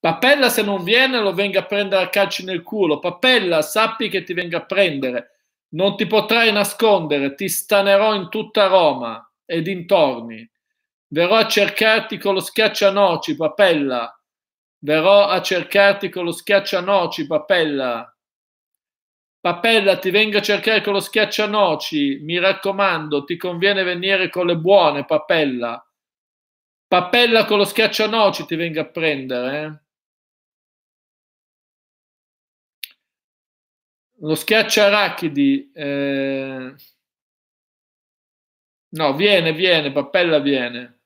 Pappella se non viene lo venga a prendere a calci nel culo. Pappella sappi che ti venga a prendere. Non ti potrai nascondere, ti stanerò in tutta Roma e dintorni. Verrò a cercarti con lo schiaccianoci, Pappella. Verrò a cercarti con lo schiaccianoci, Pappella. Pappella ti venga a cercare con lo schiaccianoci, mi raccomando, ti conviene venire con le buone, Pappella. Pappella con lo schiaccio noci ti venga a prendere. Eh? Lo schiaccio arachidi. Eh... No, viene, viene, Pappella viene.